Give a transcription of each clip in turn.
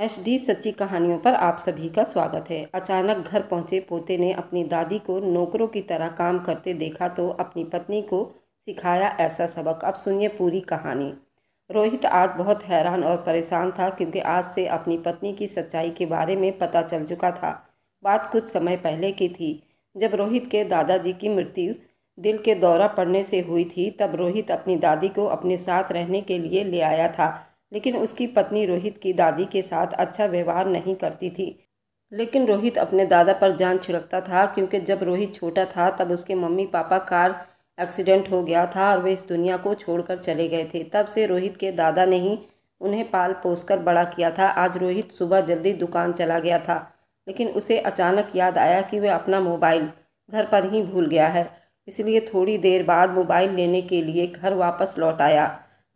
S D सच्ची कहानियों पर आप सभी का स्वागत है अचानक घर पहुंचे पोते ने अपनी दादी को नौकरों की तरह काम करते देखा तो अपनी पत्नी को सिखाया ऐसा सबक अब सुनिए पूरी कहानी रोहित आज बहुत हैरान और परेशान था क्योंकि आज से अपनी पत्नी की सच्चाई के बारे में पता चल चुका था बात कुछ समय पहले की थी जब रोहित के दादाजी की मृत्यु दिल के दौरा पड़ने से हुई थी तब रोहित अपनी दादी को अपने साथ रहने के लिए ले आया था लेकिन उसकी पत्नी रोहित की दादी के साथ अच्छा व्यवहार नहीं करती थी लेकिन रोहित अपने दादा पर जान छिड़कता था क्योंकि जब रोहित छोटा था तब उसके मम्मी पापा कार एक्सीडेंट हो गया था और वे इस दुनिया को छोड़कर चले गए थे तब से रोहित के दादा ने ही उन्हें पाल पोस कर बड़ा किया था आज रोहित सुबह जल्दी दुकान चला गया था लेकिन उसे अचानक याद आया कि वह अपना मोबाइल घर पर ही भूल गया है इसलिए थोड़ी देर बाद मोबाइल लेने के लिए घर वापस लौट आया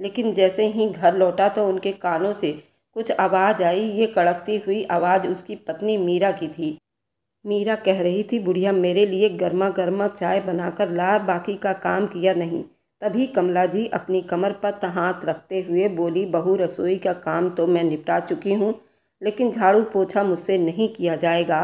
लेकिन जैसे ही घर लौटा तो उनके कानों से कुछ आवाज़ आई ये कड़कती हुई आवाज़ उसकी पत्नी मीरा की थी मीरा कह रही थी बुढ़िया मेरे लिए गर्मा गर्मा चाय बनाकर ला बाकी का काम किया नहीं तभी कमला जी अपनी कमर पर हाथ रखते हुए बोली बहू रसोई का काम तो मैं निपटा चुकी हूँ लेकिन झाड़ू पोछा मुझसे नहीं किया जाएगा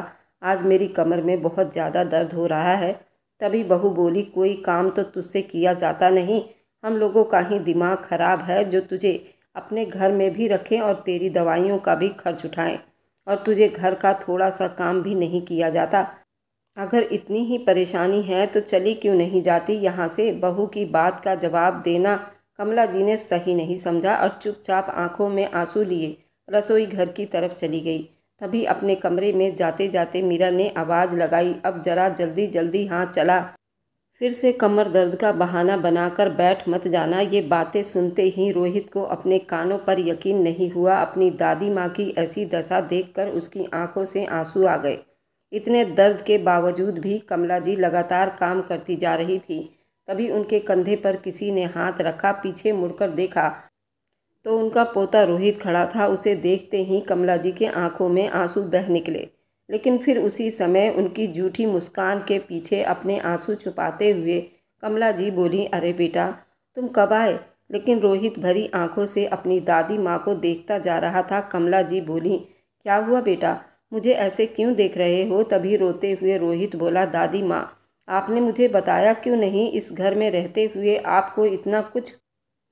आज मेरी कमर में बहुत ज़्यादा दर्द हो रहा है तभी बहू बोली कोई काम तो तुझसे किया जाता नहीं हम लोगों का ही दिमाग ख़राब है जो तुझे अपने घर में भी रखें और तेरी दवाइयों का भी खर्च उठाएं और तुझे घर का थोड़ा सा काम भी नहीं किया जाता अगर इतनी ही परेशानी है तो चली क्यों नहीं जाती यहाँ से बहू की बात का जवाब देना कमला जी ने सही नहीं समझा और चुपचाप आंखों में आंसू लिए रसोई घर की तरफ चली गई तभी अपने कमरे में जाते जाते मीरा ने आवाज़ लगाई अब जरा जल्दी जल्दी हाँ चला फिर से कमर दर्द का बहाना बनाकर बैठ मत जाना ये बातें सुनते ही रोहित को अपने कानों पर यकीन नहीं हुआ अपनी दादी माँ की ऐसी दशा देखकर उसकी आंखों से आंसू आ गए इतने दर्द के बावजूद भी कमला जी लगातार काम करती जा रही थी तभी उनके कंधे पर किसी ने हाथ रखा पीछे मुड़कर देखा तो उनका पोता रोहित खड़ा था उसे देखते ही कमला जी के आंखों में आंसू बह निकले लेकिन फिर उसी समय उनकी जूठी मुस्कान के पीछे अपने आंसू छुपाते हुए कमला जी बोली अरे बेटा तुम कब आए लेकिन रोहित भरी आंखों से अपनी दादी माँ को देखता जा रहा था कमला जी बोली क्या हुआ बेटा मुझे ऐसे क्यों देख रहे हो तभी रोते हुए रोहित बोला दादी माँ आपने मुझे बताया क्यों नहीं इस घर में रहते हुए आपको इतना कुछ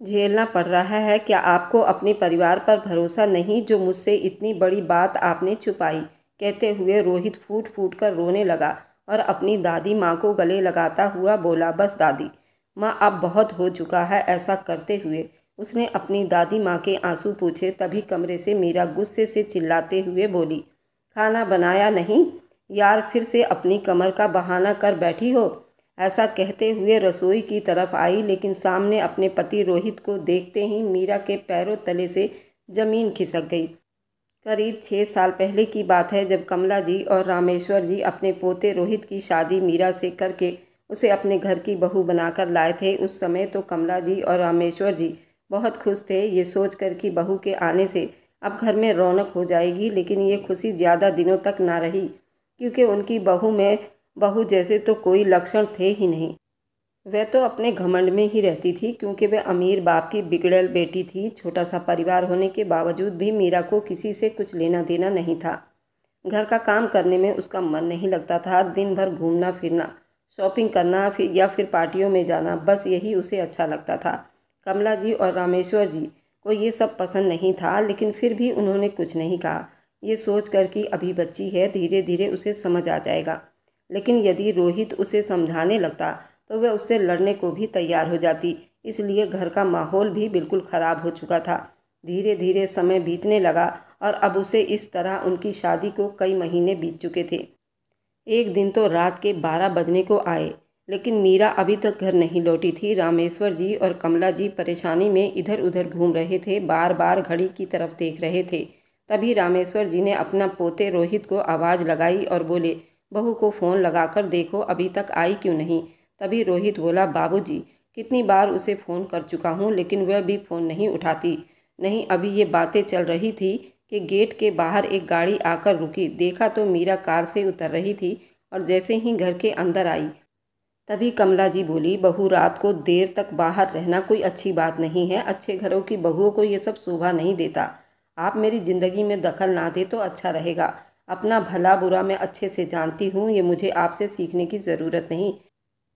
झेलना पड़ रहा है क्या आपको अपने परिवार पर भरोसा नहीं जो मुझसे इतनी बड़ी बात आपने छुपाई कहते हुए रोहित फूट फूट कर रोने लगा और अपनी दादी माँ को गले लगाता हुआ बोला बस दादी माँ अब बहुत हो चुका है ऐसा करते हुए उसने अपनी दादी माँ के आंसू पूछे तभी कमरे से मीरा गुस्से से चिल्लाते हुए बोली खाना बनाया नहीं यार फिर से अपनी कमर का बहाना कर बैठी हो ऐसा कहते हुए रसोई की तरफ आई लेकिन सामने अपने पति रोहित को देखते ही मीरा के पैरों तले से ज़मीन खिसक गई करीब छः साल पहले की बात है जब कमला जी और रामेश्वर जी अपने पोते रोहित की शादी मीरा से करके उसे अपने घर की बहू बनाकर लाए थे उस समय तो कमला जी और रामेश्वर जी बहुत खुश थे ये सोच कर कि बहू के आने से अब घर में रौनक हो जाएगी लेकिन ये खुशी ज़्यादा दिनों तक ना रही क्योंकि उनकी बहू में बहू जैसे तो कोई लक्षण थे ही नहीं वह तो अपने घमंड में ही रहती थी क्योंकि वह अमीर बाप की बिगड़ल बेटी थी छोटा सा परिवार होने के बावजूद भी मीरा को किसी से कुछ लेना देना नहीं था घर का काम करने में उसका मन नहीं लगता था दिन भर घूमना फिरना शॉपिंग करना फिर या फिर पार्टियों में जाना बस यही उसे अच्छा लगता था कमला जी और रामेश्वर जी को ये सब पसंद नहीं था लेकिन फिर भी उन्होंने कुछ नहीं कहा ये सोच कर कि अभी बच्ची है धीरे धीरे उसे समझ आ जाएगा लेकिन यदि रोहित उसे समझाने लगता तो वह उससे लड़ने को भी तैयार हो जाती इसलिए घर का माहौल भी बिल्कुल ख़राब हो चुका था धीरे धीरे समय बीतने लगा और अब उसे इस तरह उनकी शादी को कई महीने बीत चुके थे एक दिन तो रात के बारह बजने को आए लेकिन मीरा अभी तक घर नहीं लौटी थी रामेश्वर जी और कमला जी परेशानी में इधर उधर घूम रहे थे बार बार घड़ी की तरफ देख रहे थे तभी रामेश्वर जी ने अपना पोते रोहित को आवाज़ लगाई और बोले बहू को फ़ोन लगाकर देखो अभी तक आई क्यों नहीं तभी रोहित बोला बाबूजी कितनी बार उसे फ़ोन कर चुका हूँ लेकिन वह भी फ़ोन नहीं उठाती नहीं अभी ये बातें चल रही थी कि गेट के बाहर एक गाड़ी आकर रुकी देखा तो मीरा कार से उतर रही थी और जैसे ही घर के अंदर आई तभी कमला जी बोली बहू रात को देर तक बाहर रहना कोई अच्छी बात नहीं है अच्छे घरों की बहुओं को ये सब शोभा नहीं देता आप मेरी ज़िंदगी में दखल ना दे तो अच्छा रहेगा अपना भला बुरा मैं अच्छे से जानती हूँ ये मुझे आपसे सीखने की ज़रूरत नहीं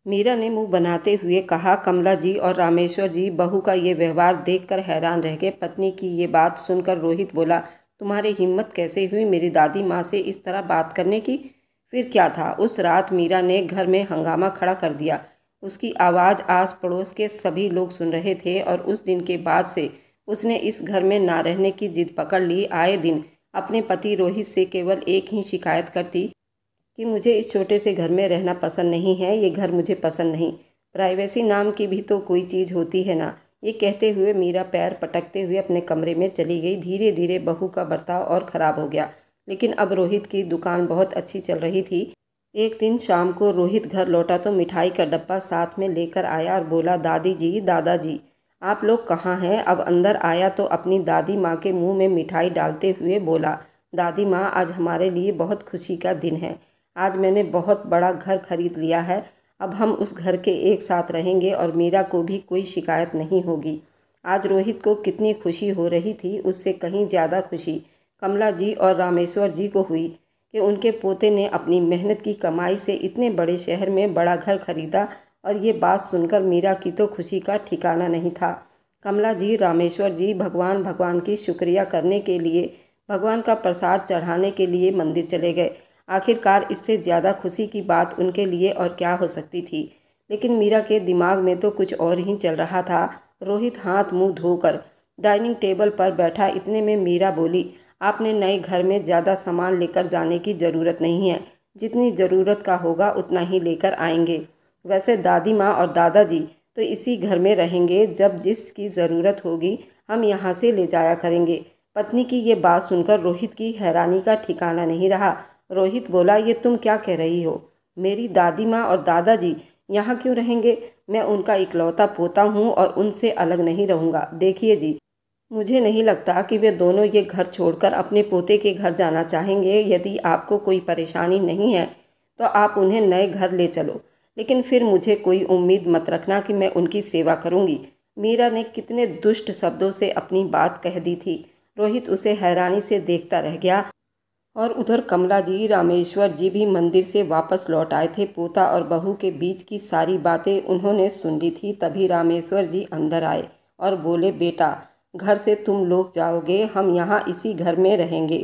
मीरा ने मुंह बनाते हुए कहा कमला जी और रामेश्वर जी बहू का ये व्यवहार देखकर हैरान रह गए पत्नी की ये बात सुनकर रोहित बोला तुम्हारी हिम्मत कैसे हुई मेरी दादी माँ से इस तरह बात करने की फिर क्या था उस रात मीरा ने घर में हंगामा खड़ा कर दिया उसकी आवाज़ आस पड़ोस के सभी लोग सुन रहे थे और उस दिन के बाद से उसने इस घर में ना रहने की जिद पकड़ ली आए दिन अपने पति रोहित से केवल एक ही शिकायत करती कि मुझे इस छोटे से घर में रहना पसंद नहीं है ये घर मुझे पसंद नहीं प्राइवेसी नाम की भी तो कोई चीज़ होती है ना ये कहते हुए मीरा पैर पटकते हुए अपने कमरे में चली गई धीरे धीरे बहू का बर्ताव और ख़राब हो गया लेकिन अब रोहित की दुकान बहुत अच्छी चल रही थी एक दिन शाम को रोहित घर लौटा तो मिठाई का डब्बा साथ में लेकर आया और बोला दादी जी दादाजी आप लोग कहाँ हैं अब अंदर आया तो अपनी दादी माँ के मुँह में मिठाई डालते हुए बोला दादी माँ आज हमारे लिए बहुत खुशी का दिन है आज मैंने बहुत बड़ा घर खरीद लिया है अब हम उस घर के एक साथ रहेंगे और मीरा को भी कोई शिकायत नहीं होगी आज रोहित को कितनी खुशी हो रही थी उससे कहीं ज़्यादा खुशी कमला जी और रामेश्वर जी को हुई कि उनके पोते ने अपनी मेहनत की कमाई से इतने बड़े शहर में बड़ा घर खरीदा और ये बात सुनकर मीरा की तो खुशी का ठिकाना नहीं था कमला जी रामेश्वर जी भगवान भगवान की शुक्रिया करने के लिए भगवान का प्रसाद चढ़ाने के लिए मंदिर चले गए आखिरकार इससे ज़्यादा खुशी की बात उनके लिए और क्या हो सकती थी लेकिन मीरा के दिमाग में तो कुछ और ही चल रहा था रोहित हाथ मुंह धोकर डाइनिंग टेबल पर बैठा इतने में मीरा बोली आपने नए घर में ज़्यादा सामान लेकर जाने की ज़रूरत नहीं है जितनी ज़रूरत का होगा उतना ही लेकर आएंगे वैसे दादी माँ और दादाजी तो इसी घर में रहेंगे जब जिसकी ज़रूरत होगी हम यहाँ से ले जाया करेंगे पत्नी की ये बात सुनकर रोहित की हैरानी का ठिकाना नहीं रहा रोहित बोला ये तुम क्या कह रही हो मेरी दादी माँ और दादाजी यहाँ क्यों रहेंगे मैं उनका इकलौता पोता हूँ और उनसे अलग नहीं रहूँगा देखिए जी मुझे नहीं लगता कि वे दोनों ये घर छोड़कर अपने पोते के घर जाना चाहेंगे यदि आपको कोई परेशानी नहीं है तो आप उन्हें नए घर ले चलो लेकिन फिर मुझे कोई उम्मीद मत रखना कि मैं उनकी सेवा करूँगी मीरा ने कितने दुष्ट शब्दों से अपनी बात कह दी थी रोहित उसे हैरानी से देखता रह गया और उधर कमला जी रामेश्वर जी भी मंदिर से वापस लौट आए थे पोता और बहू के बीच की सारी बातें उन्होंने सुन ली थी तभी रामेश्वर जी अंदर आए और बोले बेटा घर से तुम लोग जाओगे हम यहाँ इसी घर में रहेंगे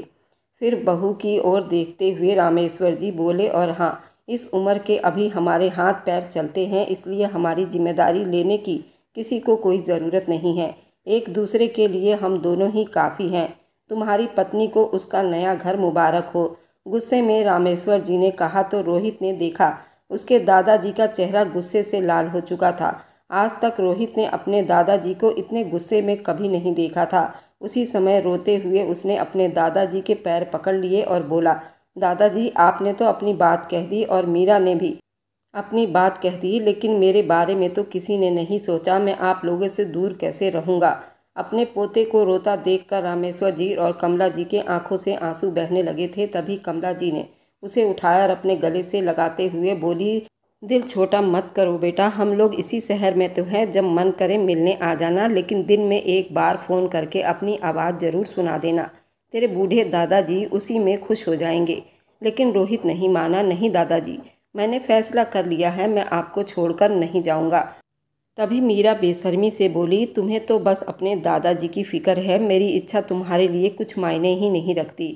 फिर बहू की ओर देखते हुए रामेश्वर जी बोले और हाँ इस उम्र के अभी हमारे हाथ पैर चलते हैं इसलिए हमारी जिम्मेदारी लेने की किसी को कोई ज़रूरत नहीं है एक दूसरे के लिए हम दोनों ही काफ़ी हैं तुम्हारी पत्नी को उसका नया घर मुबारक हो गुस्से में रामेश्वर जी ने कहा तो रोहित ने देखा उसके दादाजी का चेहरा गुस्से से लाल हो चुका था आज तक रोहित ने अपने दादाजी को इतने गुस्से में कभी नहीं देखा था उसी समय रोते हुए उसने अपने दादाजी के पैर पकड़ लिए और बोला दादाजी आपने तो अपनी बात कह दी और मीरा ने भी अपनी बात कह दी लेकिन मेरे बारे में तो किसी ने नहीं सोचा मैं आप लोगों से दूर कैसे रहूँगा अपने पोते को रोता देखकर रामेश्वर जी और कमला जी के आंखों से आंसू बहने लगे थे तभी कमला जी ने उसे उठाया और अपने गले से लगाते हुए बोली दिल छोटा मत करो बेटा हम लोग इसी शहर में तो हैं जब मन करे मिलने आ जाना लेकिन दिन में एक बार फ़ोन करके अपनी आवाज़ ज़रूर सुना देना तेरे बूढ़े दादाजी उसी में खुश हो जाएंगे लेकिन रोहित नहीं माना नहीं दादाजी मैंने फैसला कर लिया है मैं आपको छोड़कर नहीं जाऊंगा तभी मीरा बेशर्मी से बोली तुम्हें तो बस अपने दादाजी की फ़िक्र है मेरी इच्छा तुम्हारे लिए कुछ मायने ही नहीं रखती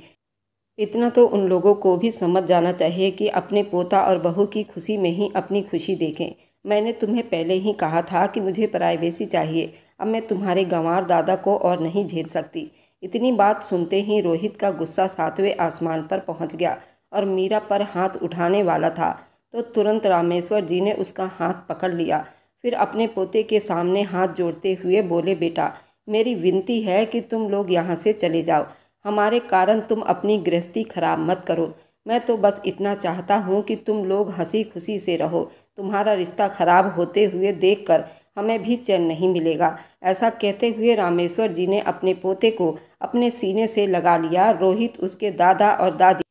इतना तो उन लोगों को भी समझ जाना चाहिए कि अपने पोता और बहू की खुशी में ही अपनी खुशी देखें मैंने तुम्हें पहले ही कहा था कि मुझे प्राइवेसी चाहिए अब मैं तुम्हारे गंवार दादा को और नहीं झेल सकती इतनी बात सुनते ही रोहित का गुस्सा सातवें आसमान पर पहुंच गया और मीरा पर हाथ उठाने वाला था तो तुरंत रामेश्वर जी ने उसका हाथ पकड़ लिया फिर अपने पोते के सामने हाथ जोड़ते हुए बोले बेटा मेरी विनती है कि तुम लोग यहाँ से चले जाओ हमारे कारण तुम अपनी गृहस्थी खराब मत करो मैं तो बस इतना चाहता हूँ कि तुम लोग हंसी खुशी से रहो तुम्हारा रिश्ता खराब होते हुए देखकर हमें भी चैन नहीं मिलेगा ऐसा कहते हुए रामेश्वर जी ने अपने पोते को अपने सीने से लगा लिया रोहित उसके दादा और दादी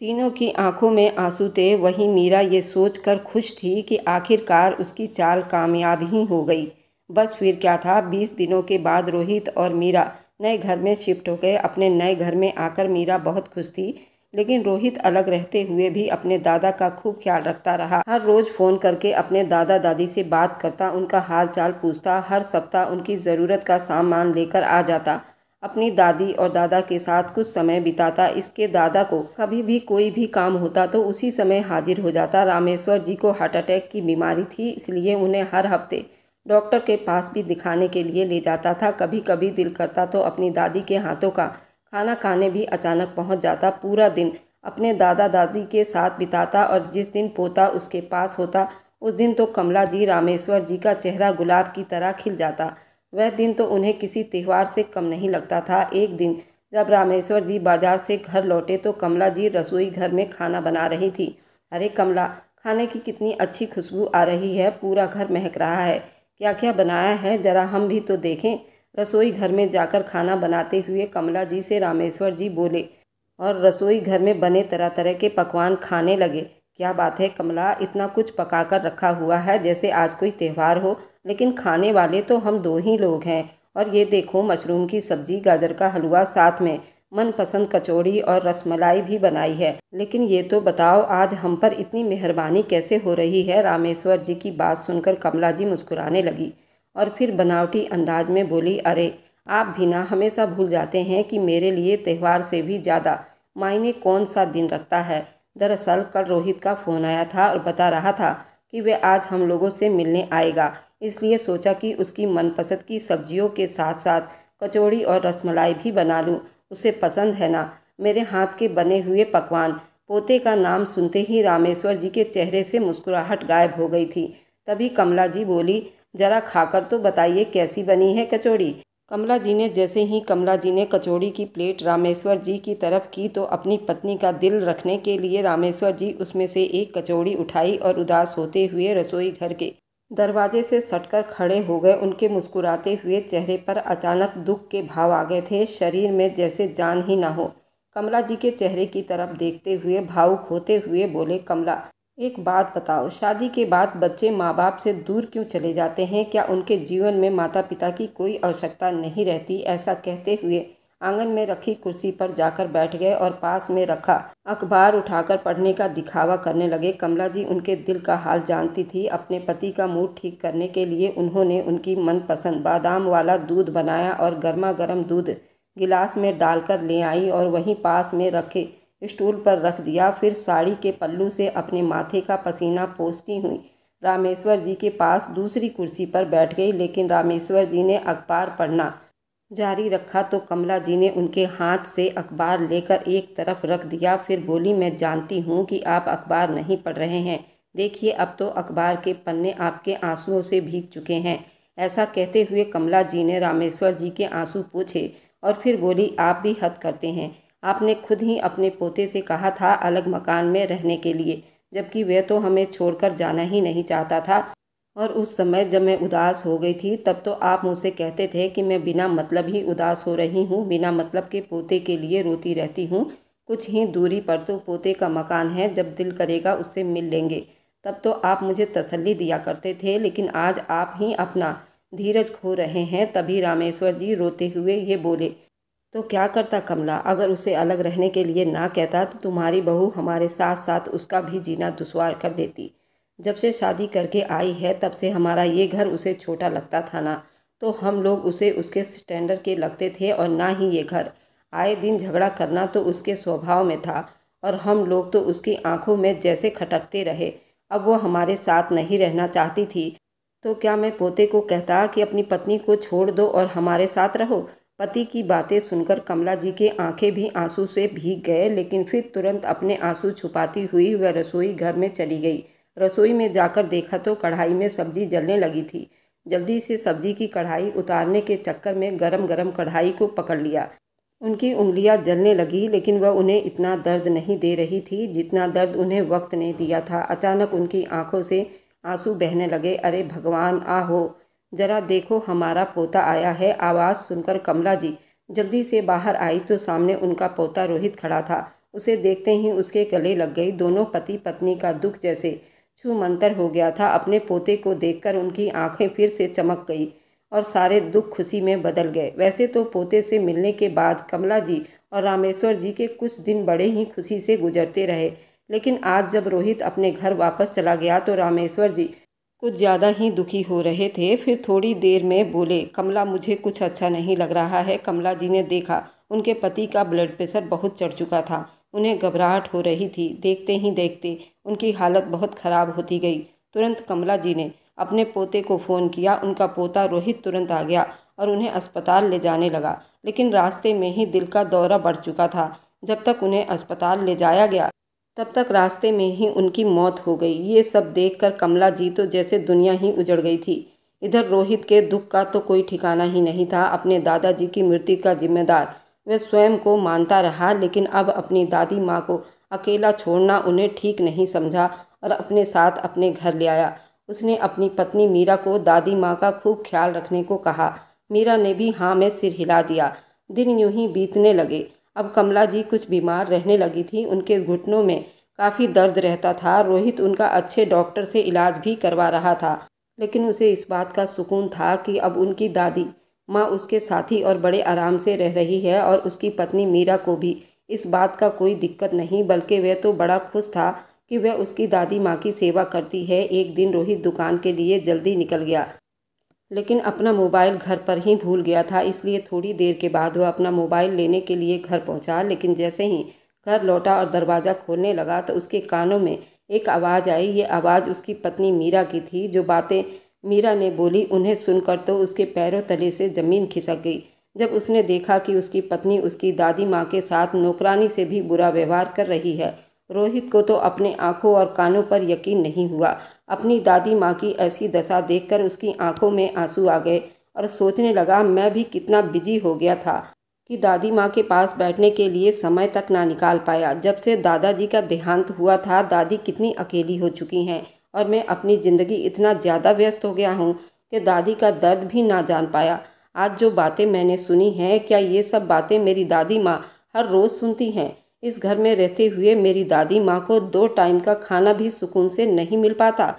तीनों की आंखों में आंसू थे वहीं मीरा ये सोचकर खुश थी कि आखिरकार उसकी चाल कामयाब ही हो गई बस फिर क्या था बीस दिनों के बाद रोहित और मीरा नए घर में शिफ्ट हो गए अपने नए घर में आकर मीरा बहुत खुश थी लेकिन रोहित अलग रहते हुए भी अपने दादा का खूब ख्याल रखता रहा हर रोज़ फ़ोन करके अपने दादा दादी से बात करता उनका हाल चाल पूछता हर सप्ताह उनकी ज़रूरत का सामान लेकर आ जाता अपनी दादी और दादा के साथ कुछ समय बिताता इसके दादा को कभी भी कोई भी काम होता तो उसी समय हाजिर हो जाता रामेश्वर जी को हार्ट अटैक की बीमारी थी इसलिए उन्हें हर हफ्ते डॉक्टर के पास भी दिखाने के लिए ले जाता था कभी कभी दिल करता तो अपनी दादी के हाथों का खाना खाने भी अचानक पहुंच जाता पूरा दिन अपने दादा दादी के साथ बिताता और जिस दिन पोता उसके पास होता उस दिन तो कमला जी रामेश्वर जी का चेहरा गुलाब की तरह खिल जाता वह दिन तो उन्हें किसी त्यौहार से कम नहीं लगता था एक दिन जब रामेश्वर जी बाजार से घर लौटे तो कमला जी रसोई घर में खाना बना रही थी अरे कमला खाने की कितनी अच्छी खुशबू आ रही है पूरा घर महक रहा है क्या क्या बनाया है ज़रा हम भी तो देखें रसोई घर में जाकर खाना बनाते हुए कमला जी से रामेश्वर जी बोले और रसोई घर में बने तरह तरह के पकवान खाने लगे क्या बात है कमला इतना कुछ पका कर रखा हुआ है जैसे आज कोई त्यौहार हो लेकिन खाने वाले तो हम दो ही लोग हैं और ये देखो मशरूम की सब्ज़ी गाजर का हलवा साथ में मनपसंद कचौड़ी और रसमलाई भी बनाई है लेकिन ये तो बताओ आज हम पर इतनी मेहरबानी कैसे हो रही है रामेश्वर जी की बात सुनकर कमला जी मुस्कुराने लगी और फिर बनावटी अंदाज में बोली अरे आप भी ना हमेशा भूल जाते हैं कि मेरे लिए त्यौहार से भी ज़्यादा मायने कौन सा दिन रखता है दरअसल कल रोहित का फ़ोन आया था और बता रहा था कि वे आज हम लोगों से मिलने आएगा इसलिए सोचा कि उसकी मनपसंद की सब्जियों के साथ साथ कचौड़ी और रसमलाई भी बना लूँ उसे पसंद है ना मेरे हाथ के बने हुए पकवान पोते का नाम सुनते ही रामेश्वर जी के चेहरे से मुस्कुराहट गायब हो गई थी तभी कमला जी बोली जरा खाकर तो बताइए कैसी बनी है कचौड़ी कमला जी ने जैसे ही कमला जी ने कचौड़ी की प्लेट रामेश्वर जी की तरफ की तो अपनी पत्नी का दिल रखने के लिए रामेश्वर जी उसमें से एक कचौड़ी उठाई और उदास होते हुए रसोई घर के दरवाजे से सटकर खड़े हो गए उनके मुस्कुराते हुए चेहरे पर अचानक दुख के भाव आ गए थे शरीर में जैसे जान ही ना हो कमला जी के चेहरे की तरफ देखते हुए भावुक होते हुए बोले कमला एक बात बताओ शादी के बाद बच्चे माँ बाप से दूर क्यों चले जाते हैं क्या उनके जीवन में माता पिता की कोई आवश्यकता नहीं रहती ऐसा कहते हुए आंगन में रखी कुर्सी पर जाकर बैठ गए और पास में रखा अखबार उठाकर पढ़ने का दिखावा करने लगे कमला जी उनके दिल का हाल जानती थी अपने पति का मूड ठीक करने के लिए उन्होंने उनकी मनपसंद बादाम वाला दूध बनाया और गर्मा गर्म दूध गिलास में डालकर ले आई और वहीं पास में रखे स्टूल पर रख दिया फिर साड़ी के पल्लू से अपने माथे का पसीना पोसती हुई रामेश्वर जी के पास दूसरी कुर्सी पर बैठ गई लेकिन रामेश्वर जी ने अखबार पढ़ना जारी रखा तो कमला जी ने उनके हाथ से अखबार लेकर एक तरफ रख दिया फिर बोली मैं जानती हूँ कि आप अखबार नहीं पढ़ रहे हैं देखिए अब तो अखबार के पन्ने आपके आंसुओं से भीग चुके हैं ऐसा कहते हुए कमला जी ने रामेश्वर जी के आंसू पूछे और फिर बोली आप भी हद करते हैं आपने खुद ही अपने पोते से कहा था अलग मकान में रहने के लिए जबकि वह तो हमें छोड़कर जाना ही नहीं चाहता था और उस समय जब मैं उदास हो गई थी तब तो आप मुझसे कहते थे कि मैं बिना मतलब ही उदास हो रही हूँ बिना मतलब के पोते के लिए रोती रहती हूँ कुछ ही दूरी पर तो पोते का मकान है जब दिल करेगा उससे मिल लेंगे तब तो आप मुझे तसल्ली दिया करते थे लेकिन आज आप ही अपना धीरज खो रहे हैं तभी रामेश्वर जी रोते हुए ये बोले तो क्या करता कमला अगर उसे अलग रहने के लिए ना कहता तो तुम्हारी बहू हमारे साथ साथ उसका भी जीना दुशवार कर देती जब से शादी करके आई है तब से हमारा ये घर उसे छोटा लगता था ना तो हम लोग उसे उसके स्टैंडर्ड के लगते थे और ना ही ये घर आए दिन झगड़ा करना तो उसके स्वभाव में था और हम लोग तो उसकी आंखों में जैसे खटकते रहे अब वो हमारे साथ नहीं रहना चाहती थी तो क्या मैं पोते को कहता कि अपनी पत्नी को छोड़ दो और हमारे साथ रहो पति की बातें सुनकर कमला जी के आंखें भी आंसू से भीग गए लेकिन फिर तुरंत अपने आंसू छुपाती हुई वह रसोई घर में चली गई रसोई में जाकर देखा तो कढ़ाई में सब्जी जलने लगी थी जल्दी से सब्जी की कढ़ाई उतारने के चक्कर में गरम गरम कढ़ाई को पकड़ लिया उनकी उंगलियां जलने लगी लेकिन वह उन्हें इतना दर्द नहीं दे रही थी जितना दर्द उन्हें वक्त ने दिया था अचानक उनकी आंखों से आंसू बहने लगे अरे भगवान आ हो जरा देखो हमारा पोता आया है आवाज़ सुनकर कमला जी जल्दी से बाहर आई तो सामने उनका पोता रोहित खड़ा था उसे देखते ही उसके गले लग गई दोनों पति पत्नी का दुख जैसे मंतर हो गया था अपने पोते को देखकर उनकी आंखें फिर से चमक गई और सारे दुख खुशी में बदल गए वैसे तो पोते से मिलने के बाद कमला जी और रामेश्वर जी के कुछ दिन बड़े ही खुशी से गुजरते रहे लेकिन आज जब रोहित अपने घर वापस चला गया तो रामेश्वर जी कुछ ज़्यादा ही दुखी हो रहे थे फिर थोड़ी देर में बोले कमला मुझे कुछ अच्छा नहीं लग रहा है कमला जी ने देखा उनके पति का ब्लड प्रेशर बहुत चढ़ चुका था उन्हें घबराहट हो रही थी देखते ही देखते उनकी हालत बहुत ख़राब होती गई तुरंत कमला जी ने अपने पोते को फ़ोन किया उनका पोता रोहित तुरंत आ गया और उन्हें अस्पताल ले जाने लगा लेकिन रास्ते में ही दिल का दौरा बढ़ चुका था जब तक उन्हें अस्पताल ले जाया गया तब तक रास्ते में ही उनकी मौत हो गई ये सब देखकर कमला जी तो जैसे दुनिया ही उजड़ गई थी इधर रोहित के दुख का तो कोई ठिकाना ही नहीं था अपने दादाजी की मृत्यु का जिम्मेदार वह स्वयं को मानता रहा लेकिन अब अपनी दादी माँ को अकेला छोड़ना उन्हें ठीक नहीं समझा और अपने साथ अपने घर ले आया उसने अपनी पत्नी मीरा को दादी माँ का खूब ख्याल रखने को कहा मीरा ने भी हाँ में सिर हिला दिया दिन यूं ही बीतने लगे अब कमला जी कुछ बीमार रहने लगी थी उनके घुटनों में काफ़ी दर्द रहता था रोहित उनका अच्छे डॉक्टर से इलाज भी करवा रहा था लेकिन उसे इस बात का सुकून था कि अब उनकी दादी माँ उसके साथी और बड़े आराम से रह रही है और उसकी पत्नी मीरा को भी इस बात का कोई दिक्कत नहीं बल्कि वह तो बड़ा खुश था कि वह उसकी दादी माँ की सेवा करती है एक दिन रोहित दुकान के लिए जल्दी निकल गया लेकिन अपना मोबाइल घर पर ही भूल गया था इसलिए थोड़ी देर के बाद वह अपना मोबाइल लेने के लिए घर पहुंचा लेकिन जैसे ही घर लौटा और दरवाज़ा खोलने लगा तो उसके कानों में एक आवाज़ आई ये आवाज़ उसकी पत्नी मीरा की थी जो बातें मीरा ने बोली उन्हें सुनकर तो उसके पैरों तले से ज़मीन खिसक गई जब उसने देखा कि उसकी पत्नी उसकी दादी माँ के साथ नौकरानी से भी बुरा व्यवहार कर रही है रोहित को तो अपने आंखों और कानों पर यकीन नहीं हुआ अपनी दादी माँ की ऐसी दशा देखकर उसकी आंखों में आंसू आ गए और सोचने लगा मैं भी कितना बिजी हो गया था कि दादी माँ के पास बैठने के लिए समय तक ना निकाल पाया जब से दादाजी का देहांत हुआ था दादी कितनी अकेली हो चुकी हैं और मैं अपनी ज़िंदगी इतना ज़्यादा व्यस्त हो गया हूँ कि दादी का दर्द भी ना जान पाया आज जो बातें मैंने सुनी हैं क्या ये सब बातें मेरी दादी माँ हर रोज़ सुनती हैं इस घर में रहते हुए मेरी दादी माँ को दो टाइम का खाना भी सुकून से नहीं मिल पाता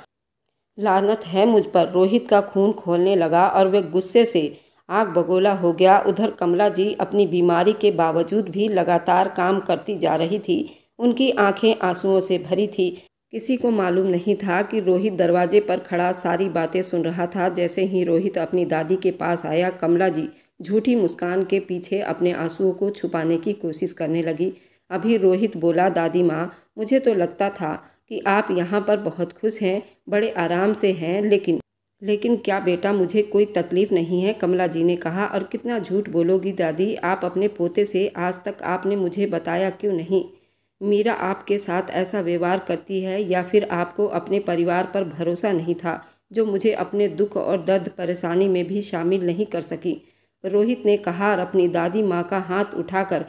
लानत है मुझ पर रोहित का खून खोलने लगा और वह गुस्से से आग बगोला हो गया उधर कमला जी अपनी बीमारी के बावजूद भी लगातार काम करती जा रही थी उनकी आंखें आंसुओं से भरी थी किसी को मालूम नहीं था कि रोहित दरवाजे पर खड़ा सारी बातें सुन रहा था जैसे ही रोहित अपनी दादी के पास आया कमला जी झूठी मुस्कान के पीछे अपने आंसुओं को छुपाने की कोशिश करने लगी अभी रोहित बोला दादी माँ मुझे तो लगता था कि आप यहाँ पर बहुत खुश हैं बड़े आराम से हैं लेकिन लेकिन क्या बेटा मुझे कोई तकलीफ़ नहीं है कमला जी ने कहा और कितना झूठ बोलोगी दादी आप अपने पोते से आज तक आपने मुझे बताया क्यों नहीं मीरा आपके साथ ऐसा व्यवहार करती है या फिर आपको अपने परिवार पर भरोसा नहीं था जो मुझे अपने दुख और दर्द परेशानी में भी शामिल नहीं कर सकी रोहित ने कहा और अपनी दादी माँ का हाथ उठाकर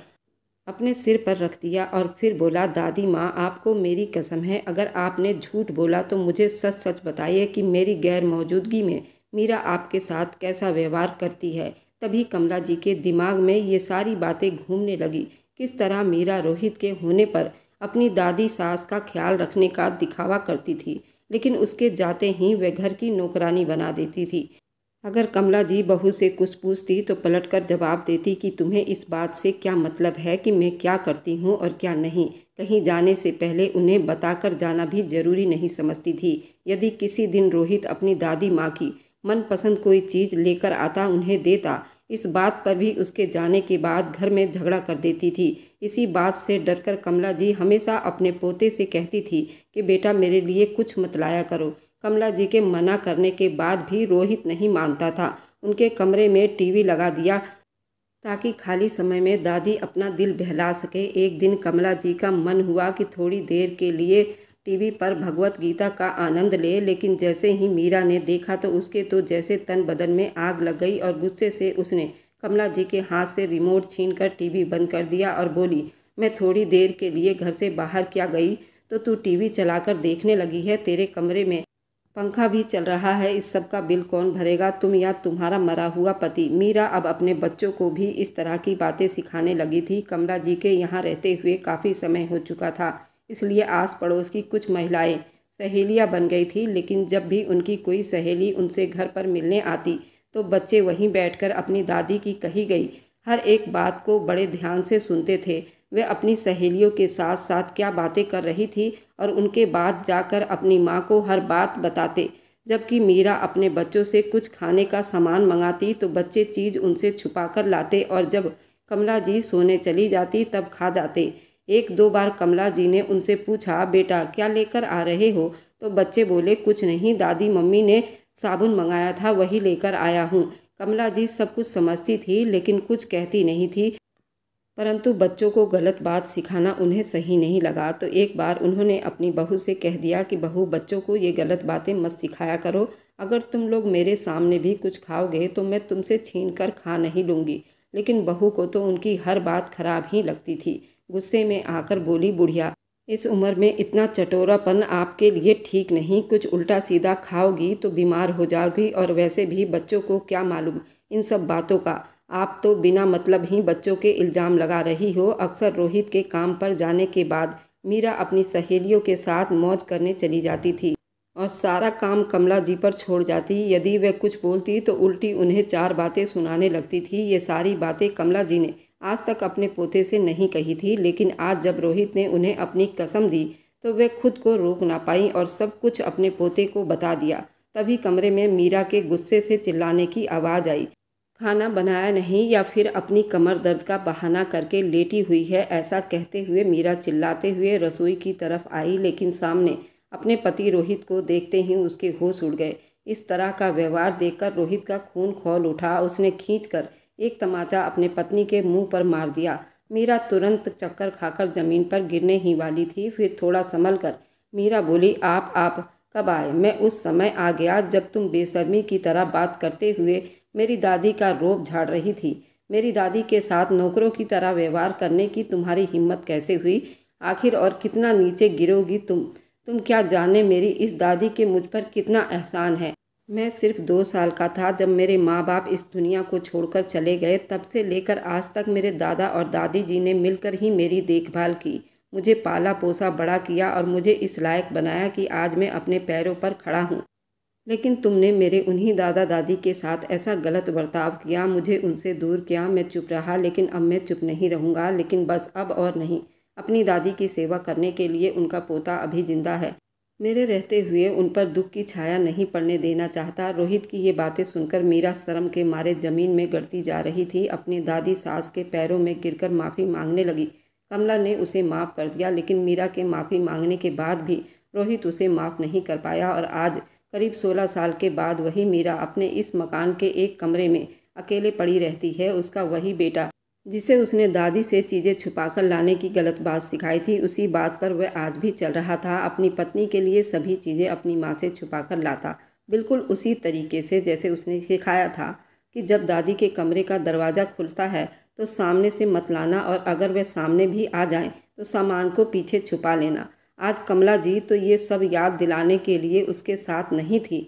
अपने सिर पर रख दिया और फिर बोला दादी माँ आपको मेरी कसम है अगर आपने झूठ बोला तो मुझे सच सच बताइए कि मेरी गैर मौजूदगी में मीरा आपके साथ कैसा व्यवहार करती है तभी कमला जी के दिमाग में ये सारी बातें घूमने लगी किस तरह मीरा रोहित के होने पर अपनी दादी सास का ख्याल रखने का दिखावा करती थी लेकिन उसके जाते ही वह घर की नौकरानी बना देती थी अगर कमला जी बहू से कुछ पूछती तो पलटकर जवाब देती कि तुम्हें इस बात से क्या मतलब है कि मैं क्या करती हूँ और क्या नहीं कहीं जाने से पहले उन्हें बताकर जाना भी जरूरी नहीं समझती थी यदि किसी दिन रोहित अपनी दादी माँ की मनपसंद कोई चीज़ लेकर आता उन्हें देता इस बात पर भी उसके जाने के बाद घर में झगड़ा कर देती थी इसी बात से डरकर कमला जी हमेशा अपने पोते से कहती थी कि बेटा मेरे लिए कुछ मत लाया करो कमला जी के मना करने के बाद भी रोहित नहीं मानता था उनके कमरे में टीवी लगा दिया ताकि खाली समय में दादी अपना दिल बहला सके एक दिन कमला जी का मन हुआ कि थोड़ी देर के लिए टीवी पर भगवत गीता का आनंद ले लेकिन जैसे ही मीरा ने देखा तो उसके तो जैसे तन बदन में आग लग गई और गुस्से से उसने कमला जी के हाथ से रिमोट छीनकर टीवी बंद कर दिया और बोली मैं थोड़ी देर के लिए घर से बाहर क्या गई तो तू टीवी चलाकर देखने लगी है तेरे कमरे में पंखा भी चल रहा है इस सब का बिल कौन भरेगा तुम या तुम्हारा मरा हुआ पति मीरा अब अपने बच्चों को भी इस तरह की बातें सिखाने लगी थी कमला जी के यहाँ रहते हुए काफ़ी समय हो चुका था इसलिए आस पड़ोस की कुछ महिलाएं सहेलियां बन गई थी लेकिन जब भी उनकी कोई सहेली उनसे घर पर मिलने आती तो बच्चे वहीं बैठकर अपनी दादी की कही गई हर एक बात को बड़े ध्यान से सुनते थे वे अपनी सहेलियों के साथ साथ क्या बातें कर रही थी और उनके बाद जाकर अपनी माँ को हर बात बताते जबकि मीरा अपने बच्चों से कुछ खाने का सामान मंगाती तो बच्चे चीज़ उनसे छुपा कर लाते और जब कमला जी सोने चली जाती तब खा जाते एक दो बार कमला जी ने उनसे पूछा बेटा क्या लेकर आ रहे हो तो बच्चे बोले कुछ नहीं दादी मम्मी ने साबुन मंगाया था वही लेकर आया हूँ कमला जी सब कुछ समझती थी लेकिन कुछ कहती नहीं थी परंतु बच्चों को गलत बात सिखाना उन्हें सही नहीं लगा तो एक बार उन्होंने अपनी बहू से कह दिया कि बहू बच्चों को ये गलत बातें मत सिखाया करो अगर तुम लोग मेरे सामने भी कुछ खाओगे तो मैं तुमसे छीन कर खा नहीं लूँगी लेकिन बहू को तो उनकी हर बात खराब ही लगती थी गुस्से में आकर बोली बुढ़िया इस उम्र में इतना चटोरापन आपके लिए ठीक नहीं कुछ उल्टा सीधा खाओगी तो बीमार हो जाओगी और वैसे भी बच्चों को क्या मालूम इन सब बातों का आप तो बिना मतलब ही बच्चों के इल्ज़ाम लगा रही हो अक्सर रोहित के काम पर जाने के बाद मीरा अपनी सहेलियों के साथ मौज करने चली जाती थी और सारा काम कमला जी पर छोड़ जाती यदि वह कुछ बोलती तो उल्टी उन्हें चार बातें सुनाने लगती थी ये सारी बातें कमला जी ने आज तक अपने पोते से नहीं कही थी लेकिन आज जब रोहित ने उन्हें अपनी कसम दी तो वे खुद को रोक ना पाई और सब कुछ अपने पोते को बता दिया तभी कमरे में मीरा के गुस्से से चिल्लाने की आवाज़ आई खाना बनाया नहीं या फिर अपनी कमर दर्द का बहाना करके लेटी हुई है ऐसा कहते हुए मीरा चिल्लाते हुए रसोई की तरफ आई लेकिन सामने अपने पति रोहित को देखते ही उसके होश उड़ गए इस तरह का व्यवहार देखकर रोहित का खून खोल उठा उसने खींच कर एक तमाचा अपने पत्नी के मुंह पर मार दिया मीरा तुरंत चक्कर खाकर ज़मीन पर गिरने ही वाली थी फिर थोड़ा संभल कर मीरा बोली आप आप कब आए मैं उस समय आ गया जब तुम बेशर्मी की तरह बात करते हुए मेरी दादी का रोब झाड़ रही थी मेरी दादी के साथ नौकरों की तरह व्यवहार करने की तुम्हारी हिम्मत कैसे हुई आखिर और कितना नीचे गिरोगी तुम तुम क्या जाने मेरी इस दादी के मुझ पर कितना एहसान है मैं सिर्फ दो साल का था जब मेरे माँ बाप इस दुनिया को छोड़कर चले गए तब से लेकर आज तक मेरे दादा और दादी जी ने मिलकर ही मेरी देखभाल की मुझे पाला पोसा बड़ा किया और मुझे इस लायक बनाया कि आज मैं अपने पैरों पर खड़ा हूँ लेकिन तुमने मेरे उन्हीं दादा दादी के साथ ऐसा गलत बर्ताव किया मुझे उनसे दूर किया मैं चुप रहा लेकिन अब मैं चुप नहीं रहूँगा लेकिन बस अब और नहीं अपनी दादी की सेवा करने के लिए उनका पोता अभी जिंदा है मेरे रहते हुए उन पर दुख की छाया नहीं पड़ने देना चाहता रोहित की ये बातें सुनकर मीरा शर्म के मारे ज़मीन में गड़ती जा रही थी अपनी दादी सास के पैरों में गिरकर माफ़ी मांगने लगी कमला ने उसे माफ़ कर दिया लेकिन मीरा के माफ़ी मांगने के बाद भी रोहित उसे माफ़ नहीं कर पाया और आज करीब सोलह साल के बाद वही मीरा अपने इस मकान के एक कमरे में अकेले पड़ी रहती है उसका वही बेटा जिसे उसने दादी से चीज़ें छुपाकर लाने की गलत बात सिखाई थी उसी बात पर वह आज भी चल रहा था अपनी पत्नी के लिए सभी चीज़ें अपनी माँ से छुपाकर लाता बिल्कुल उसी तरीके से जैसे उसने सिखाया था कि जब दादी के कमरे का दरवाज़ा खुलता है तो सामने से मत लाना और अगर वह सामने भी आ जाए तो सामान को पीछे छुपा लेना आज कमला जी तो ये सब याद दिलाने के लिए उसके साथ नहीं थी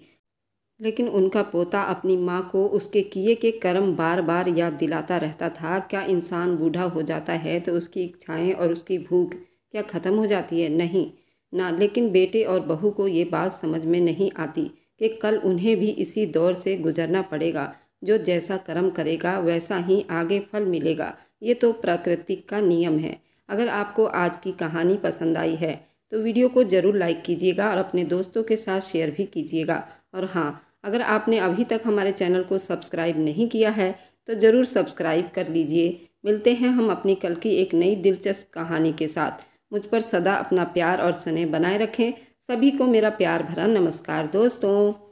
लेकिन उनका पोता अपनी माँ को उसके किए के कर्म बार बार याद दिलाता रहता था क्या इंसान बूढ़ा हो जाता है तो उसकी इच्छाएं और उसकी भूख क्या ख़त्म हो जाती है नहीं ना लेकिन बेटे और बहू को ये बात समझ में नहीं आती कि कल उन्हें भी इसी दौर से गुजरना पड़ेगा जो जैसा कर्म करेगा वैसा ही आगे फल मिलेगा ये तो प्राकृतिक का नियम है अगर आपको आज की कहानी पसंद आई है तो वीडियो को ज़रूर लाइक कीजिएगा और अपने दोस्तों के साथ शेयर भी कीजिएगा और हाँ अगर आपने अभी तक हमारे चैनल को सब्सक्राइब नहीं किया है तो ज़रूर सब्सक्राइब कर लीजिए मिलते हैं हम अपनी कल की एक नई दिलचस्प कहानी के साथ मुझ पर सदा अपना प्यार और स्नेह बनाए रखें सभी को मेरा प्यार भरा नमस्कार दोस्तों